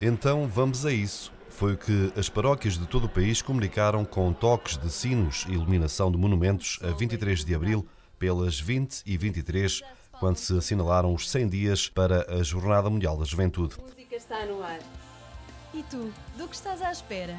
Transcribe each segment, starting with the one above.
Então vamos a isso. Foi o que as paróquias de todo o país comunicaram com toques de sinos e iluminação de monumentos a 23 de abril, pelas 20 e 23, quando se assinalaram os 100 dias para a Jornada Mundial da Juventude. A música está no ar. E tu, do que estás à espera?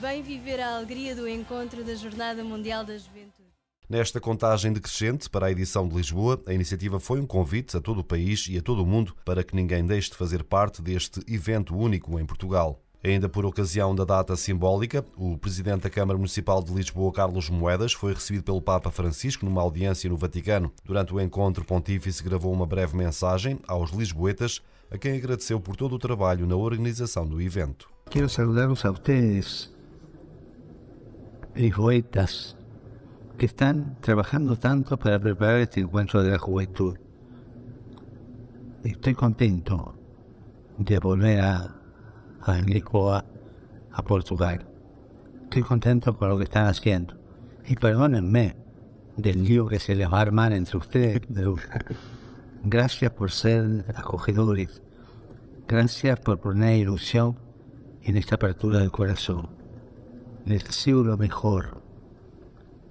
Vem viver a alegria do encontro da Jornada Mundial da Juventude. Nesta contagem decrescente para a edição de Lisboa, a iniciativa foi um convite a todo o país e a todo o mundo para que ninguém deixe de fazer parte deste evento único em Portugal. Ainda por ocasião da data simbólica, o presidente da Câmara Municipal de Lisboa, Carlos Moedas, foi recebido pelo Papa Francisco numa audiência no Vaticano. Durante o encontro, o pontífice gravou uma breve mensagem aos lisboetas, a quem agradeceu por todo o trabalho na organização do evento. Quero saudar-vos a vocês, lisboetas, que están trabajando tanto para preparar este encuentro de la juventud. Estoy contento de volver a, a Lisboa, a Portugal. Estoy contento por lo que están haciendo. Y perdónenme del lío que se les va a armar entre ustedes. Gracias por ser acogedores. Gracias por poner ilusión en esta apertura del corazón. Les deseo lo mejor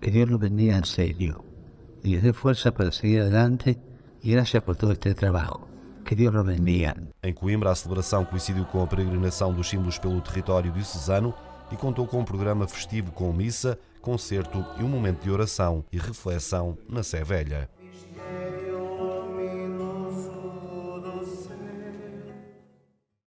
Que Dios los bendiga en serio. Y les dé fuerza para seguir adelante. E graças por todo este trabalho. Que Deus nos bendiga. Em Coimbra, a celebração coincidiu com a peregrinação dos símbolos pelo território diocesano e contou com um programa festivo com missa, concerto e um momento de oração e reflexão na Sé Velha.